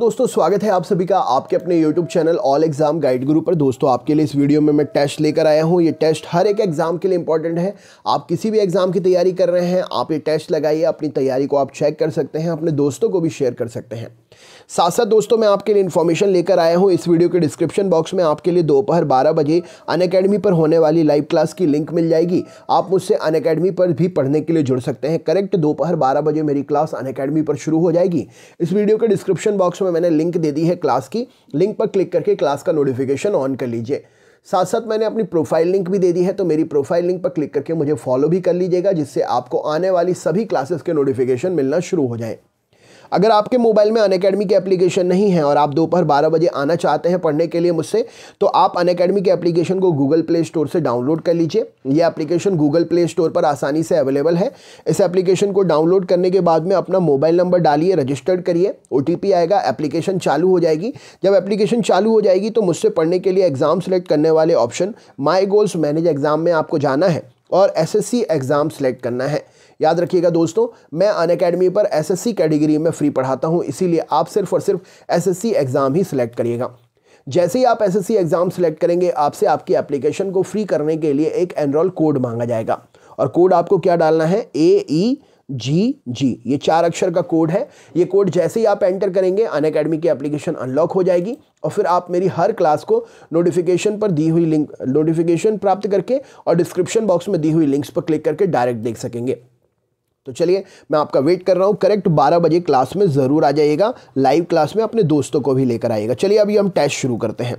दोस्तों स्वागत है आप सभी का आपके अपने YouTube channel all exam guide Guru पर दोस्तों आपके लिए इस वीडियो में मैं टेस्ट लेकर आया हूं ये टेस्ट हर एक एग्जाम के लिए इंपॉर्टेंट है आप किसी भी एग्जाम की तैयारी कर रहे हैं आप ये टेस्ट लगाइए अपनी तैयारी को आप चेक कर सकते हैं अपने दोस्तों को भी शेयर कर सकते हैं साथ साथ दोस्तों मैं आपके लिए इन्फॉर्मेशन लेकर आया हूँ इस वीडियो के डिस्क्रिप्शन बॉक्स में आपके लिए दोपहर बारह बजे अन पर होने वाली लाइव क्लास की लिंक मिल जाएगी आप मुझसे अन पर भी पढ़ने के लिए जुड़ सकते हैं करेक्ट दोपहर बारह बजे मेरी क्लास अन पर शुरू हो जाएगी इस वीडियो के डिस्क्रिप्शन बॉक्स में मैंने लिंक दे दी है क्लास की लिंक पर क्लिक करके क्लास का नोटिफिकेशन ऑन कर लीजिए साथ साथ मैंने अपनी प्रोफाइल लिंक भी दे दी है तो मेरी प्रोफाइल लिंक पर क्लिक करके मुझे फॉलो भी कर लीजिएगा जिससे आपको आने वाली सभी क्लासेस के नोटिफिकेशन मिलना शुरू हो जाए अगर आपके मोबाइल में अन की एप्लीकेशन नहीं है और आप दोपहर बारह बजे आना चाहते हैं पढ़ने के लिए मुझसे तो आप अन के एप्लीकेशन को गूगल प्ले स्टोर से डाउनलोड कर लीजिए यह एप्लीकेशन गूगल प्ले स्टोर पर आसानी से अवेलेबल है इस एप्लीकेशन को डाउनलोड करने के बाद में अपना मोबाइल नंबर डालिए रजिस्टर्ड करिए ओ आएगा एप्लीकेशन चालू हो जाएगी जब एप्लीकेशन चालू हो जाएगी तो मुझसे पढ़ने के लिए एग्ज़ाम सेलेक्ट करने वाले option my goals manage exam में आपको जाना है और एसएससी एग्ज़ाम सेलेक्ट करना है याद रखिएगा दोस्तों मैं अन अकेडमी पर एसएससी कैटेगरी में फ्री पढ़ाता हूँ इसीलिए आप सिर्फ और सिर्फ एसएससी एग्ज़ाम ही सिलेक्ट करिएगा जैसे ही आप एसएससी एग्ज़ाम सेलेक्ट करेंगे आपसे आपकी एप्लीकेशन को फ्री करने के लिए एक एनरोल कोड मांगा जाएगा और कोड आपको क्या डालना है ए ई -E जी जी ये चार अक्षर का कोड है ये कोड जैसे ही आप एंटर करेंगे अन अकेडमी की एप्लीकेशन अनलॉक हो जाएगी और फिर आप मेरी हर क्लास को नोटिफिकेशन पर दी हुई लिंक नोटिफिकेशन प्राप्त करके और डिस्क्रिप्शन बॉक्स में दी हुई लिंक्स पर क्लिक करके डायरेक्ट देख सकेंगे तो चलिए मैं आपका वेट कर रहा हूँ करेक्ट बारह बजे क्लास में ज़रूर आ जाइएगा लाइव क्लास में अपने दोस्तों को भी लेकर आइएगा चलिए अभी हम टेस्ट शुरू करते हैं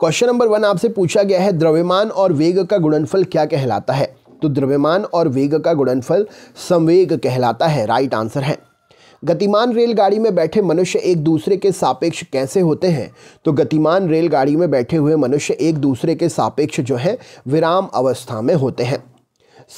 क्वेश्चन नंबर वन आपसे पूछा गया है द्रव्यमान और वेग का गुणनफल क्या कहलाता है तो द्रव्यमान और वेग का गुणनफल संवेग कहलाता है राइट आंसर है गतिमान रेलगाड़ी में बैठे मनुष्य एक दूसरे के सापेक्ष कैसे होते हैं तो गतिमान रेलगाड़ी में बैठे हुए मनुष्य एक दूसरे के सापेक्ष जो है विराम अवस्था में होते हैं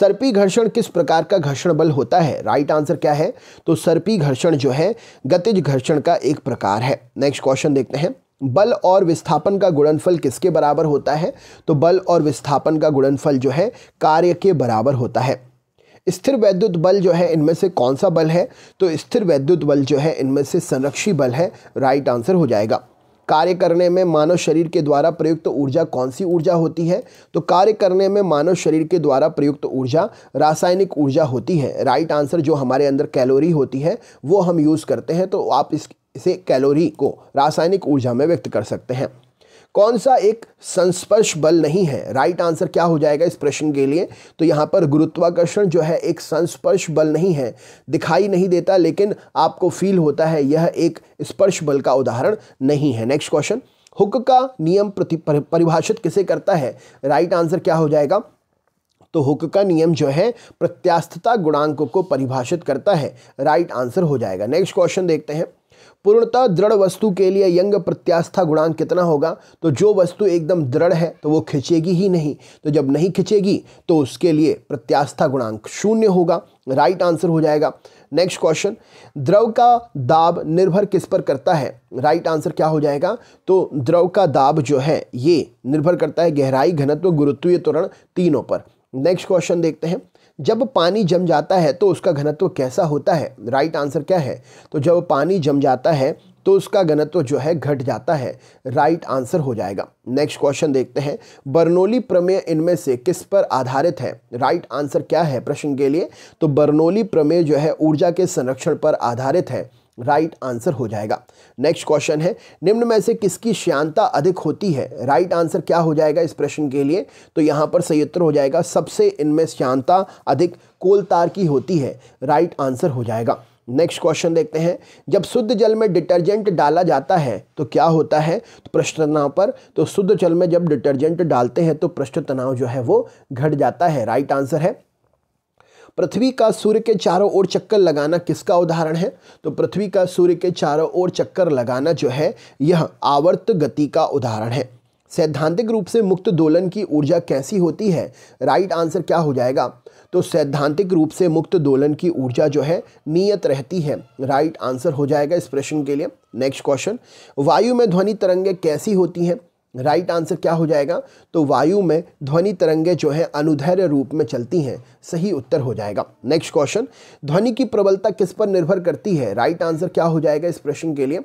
सर्पी घर्षण किस प्रकार का घर्षण बल होता है राइट आंसर क्या है तो सर्पी घर्षण जो है गतिज घर्षण का एक प्रकार है नेक्स्ट क्वेश्चन देखते हैं बल और विस्थापन का गुणनफल किसके बराबर होता है तो बल और विस्थापन का गुणनफल जो है कार्य के बराबर होता है स्थिर वैद्युत बल जो है इनमें से कौन सा बल है तो स्थिर वैद्युत बल जो है इनमें से संरक्षी बल है राइट आंसर हो जाएगा कार्य करने में मानव शरीर के द्वारा प्रयुक्त तो ऊर्जा कौन सी ऊर्जा होती है तो कार्य करने में मानव शरीर के द्वारा प्रयुक्त तो ऊर्जा रासायनिक ऊर्जा होती है राइट आंसर जो हमारे अंदर कैलोरी होती है वो हम यूज़ करते हैं तो आप इस से कैलोरी को रासायनिक ऊर्जा में व्यक्त कर सकते हैं कौन सा एक संस्पर्श बल नहीं है राइट आंसर क्या हो जाएगा इस प्रश्न के लिए तो यहाँ पर गुरुत्वाकर्षण जो है एक संस्पर्श बल नहीं है दिखाई नहीं देता लेकिन आपको फील होता है यह एक स्पर्श बल का उदाहरण नहीं है नेक्स्ट क्वेश्चन हुक का नियम प्रति परिभाषित किसे करता है राइट आंसर क्या हो जाएगा तो हुक का नियम जो है प्रत्यास्थता गुणांक को परिभाषित करता है राइट आंसर हो जाएगा नेक्स्ट क्वेश्चन देखते हैं पूर्णतः दृढ़ वस्तु के लिए यंग प्रत्यास्था गुणांक कितना होगा तो जो वस्तु एकदम दृढ़ है तो वो खिंचेगी ही नहीं तो जब नहीं खिंचेगी तो उसके लिए प्रत्यास्था गुणांक शून्य होगा राइट आंसर हो जाएगा नेक्स्ट क्वेश्चन द्रव का दाब निर्भर किस पर करता है राइट आंसर क्या हो जाएगा तो द्रव का दाब जो है ये निर्भर करता है गहराई घनत्व गुरुत्वीय त्वरण तीनों पर नेक्स्ट क्वेश्चन देखते हैं जब पानी जम जाता है तो उसका घनत्व कैसा होता है राइट आंसर क्या है तो जब पानी जम जाता है तो उसका घनत्व जो है घट जाता है राइट आंसर हो जाएगा नेक्स्ट क्वेश्चन देखते हैं बर्नोली प्रमेय इनमें से किस पर आधारित है राइट आंसर क्या है प्रश्न के लिए तो बर्नोली प्रमेय जो है ऊर्जा के संरक्षण पर आधारित है राइट right आंसर हो जाएगा नेक्स्ट क्वेश्चन है निम्न में से किसकी श्यांता अधिक होती है राइट right आंसर क्या हो जाएगा इस प्रश्न के लिए तो यहाँ पर सही उत्तर हो जाएगा सबसे इनमें श्यांता अधिक कोल तार की होती है राइट right आंसर हो जाएगा नेक्स्ट क्वेश्चन देखते हैं जब शुद्ध जल में डिटर्जेंट डाला जाता है तो क्या होता है तो पृष्ठ तनाव पर तो शुद्ध जल में जब डिटर्जेंट डालते हैं तो पृष्ठ तनाव जो है वो घट जाता है राइट आंसर है पृथ्वी का सूर्य के चारों ओर चक्कर लगाना किसका उदाहरण है तो पृथ्वी का सूर्य के चारों ओर चक्कर लगाना जो है यह आवर्त गति का उदाहरण है सैद्धांतिक रूप से मुक्त दोलन की ऊर्जा कैसी होती है राइट आंसर क्या हो जाएगा तो सैद्धांतिक रूप से मुक्त दोलन की ऊर्जा जो है नियत रहती है राइट आंसर हो जाएगा इस प्रश्न के लिए नेक्स्ट क्वेश्चन वायु में ध्वनि तरंगे कैसी होती हैं राइट आंसर क्या हो जाएगा तो वायु में ध्वनि तरंगे जो है अनुधैर्य रूप में चलती हैं सही उत्तर हो जाएगा नेक्स्ट क्वेश्चन ध्वनि की प्रबलता किस पर निर्भर करती है राइट right आंसर क्या हो जाएगा इस प्रश्न के लिए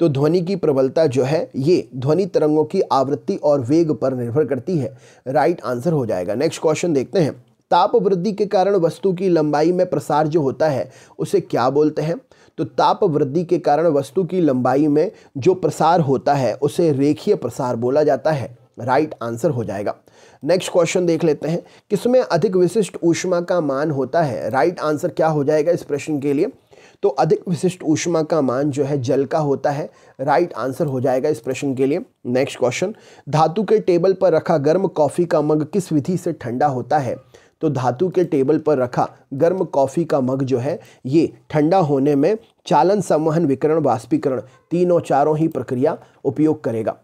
तो ध्वनि की प्रबलता जो है ये ध्वनि तरंगों की आवृत्ति और वेग पर निर्भर करती है राइट right आंसर हो जाएगा नेक्स्ट क्वेश्चन देखते हैं ताप वृद्धि के कारण वस्तु की लंबाई में प्रसार जो होता है उसे क्या बोलते हैं तो ताप वृद्धि के कारण वस्तु की लंबाई में जो प्रसार होता है उसे रेखीय प्रसार बोला जाता है राइट right आंसर हो जाएगा नेक्स्ट क्वेश्चन देख लेते हैं किसमें अधिक विशिष्ट ऊष्मा का मान होता है राइट right आंसर क्या हो जाएगा इस प्रश्न के लिए तो अधिक विशिष्ट ऊष्मा का मान जो है जल का होता है राइट right आंसर हो जाएगा इस प्रश्न के लिए नेक्स्ट क्वेश्चन धातु के टेबल पर रखा गर्म कॉफ़ी का मग किस विधि से ठंडा होता है तो धातु के टेबल पर रखा गर्म कॉफ़ी का मग जो है ये ठंडा होने में चालन संवहन विकरण वाष्पीकरण तीनों चारों ही प्रक्रिया उपयोग करेगा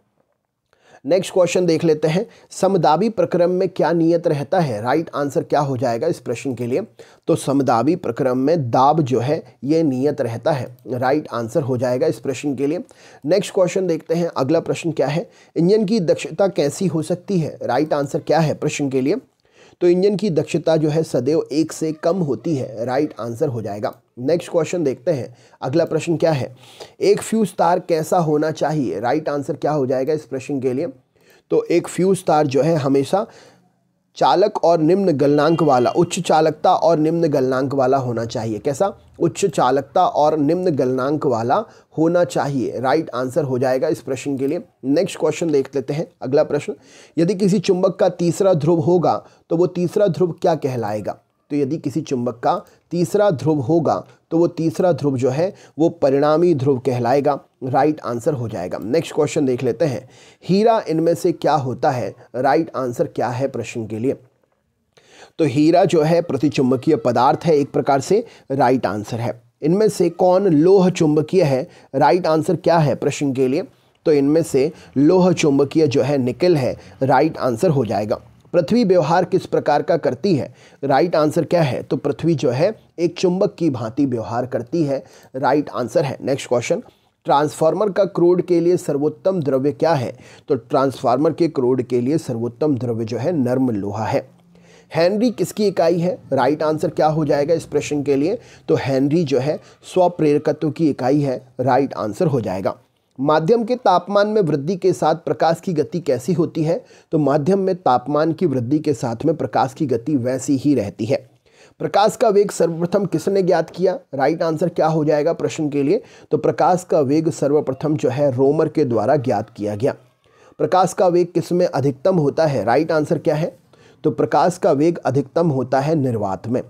नेक्स्ट क्वेश्चन देख लेते हैं समदाबी प्रक्रम में क्या नियत रहता है राइट right आंसर क्या हो जाएगा इस प्रश्न के लिए तो समदाबी प्रक्रम में दाब जो है ये नियत रहता है राइट right आंसर हो जाएगा इस प्रश्न के लिए नेक्स्ट क्वेश्चन देखते हैं अगला प्रश्न क्या है इंजन की दक्षता कैसी हो सकती है राइट right आंसर क्या है प्रश्न के लिए तो इंजन की दक्षता जो है सदैव एक से कम होती है राइट आंसर हो जाएगा नेक्स्ट क्वेश्चन देखते हैं अगला प्रश्न क्या है एक फ्यूज तार कैसा होना चाहिए राइट आंसर क्या हो जाएगा इस प्रश्न के लिए तो एक फ्यूज तार जो है हमेशा चालक और निम्न गलनांक वाला उच्च चालकता और निम्न गलनांक वाला होना चाहिए कैसा उच्च चालकता और निम्न गलनांक वाला होना चाहिए राइट आंसर हो जाएगा इस प्रश्न के लिए नेक्स्ट क्वेश्चन देख लेते हैं अगला प्रश्न यदि किसी चुंबक का तीसरा ध्रुव होगा तो वो तीसरा ध्रुव क्या कहलाएगा तो यदि किसी चुंबक का तीसरा ध्रुव होगा तो वो तीसरा ध्रुव जो है वो परिणामी ध्रुव कहलाएगा राइट आंसर हो जाएगा नेक्स्ट क्वेश्चन देख लेते हैं हीरा इनमें से क्या होता है राइट आंसर क्या है प्रश्न के लिए तो हीरा जो है प्रतिचुंबकीय पदार्थ है एक प्रकार से राइट आंसर है इनमें से कौन लोह चुंबकीय है राइट आंसर क्या है प्रश्न के लिए तो इनमें से लोह चुंबकीय जो है निकल है राइट आंसर हो जाएगा पृथ्वी व्यवहार किस प्रकार का करती है राइट आंसर क्या है तो पृथ्वी जो है एक चुंबक की भांति व्यवहार करती है राइट आंसर है नेक्स्ट क्वेश्चन ट्रांसफार्मर का क्रोड के लिए सर्वोत्तम द्रव्य क्या है तो ट्रांसफार्मर के क्रोड के लिए सर्वोत्तम द्रव्य जो है नर्म लोहा है हेनरी किसकी इकाई है राइट right आंसर क्या हो जाएगा इस प्रश्न के लिए तो हेनरी जो है स्वप्रेरकत्व की इकाई है राइट right आंसर हो जाएगा माध्यम के तापमान में वृद्धि के साथ प्रकाश की गति कैसी होती है तो माध्यम में तापमान की वृद्धि के साथ में प्रकाश की गति वैसी ही रहती है प्रकाश का वेग सर्वप्रथम किसने ज्ञात किया राइट आंसर क्या हो जाएगा प्रश्न के लिए तो प्रकाश का वेग सर्वप्रथम जो है रोमर के द्वारा ज्ञात किया गया प्रकाश का वेग किस में अधिकतम होता है राइट आंसर क्या है तो प्रकाश का वेग अधिकतम होता है निर्वात में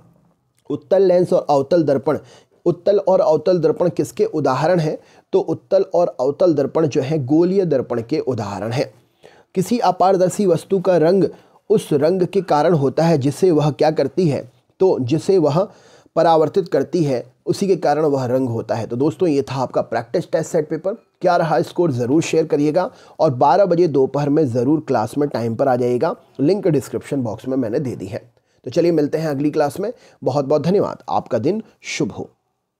उत्तल लेंस और अवतल दर्पण उत्तल और अवतल दर्पण किसके उदाहरण हैं तो उत्तल और अवतल दर्पण जो है गोलीय दर्पण के उदाहरण हैं किसी अपारदर्शी वस्तु का रंग उस रंग के कारण होता है जिसे वह क्या करती है तो जिसे वह परावर्तित करती है उसी के कारण वह रंग होता है तो दोस्तों ये था आपका प्रैक्टिस टेस्ट सेट पेपर क्या रहा स्कोर ज़रूर शेयर करिएगा और 12 बजे दोपहर में ज़रूर क्लास में टाइम पर आ जाइएगा लिंक डिस्क्रिप्शन बॉक्स में मैंने दे दी है तो चलिए मिलते हैं अगली क्लास में बहुत बहुत धन्यवाद आपका दिन शुभ हो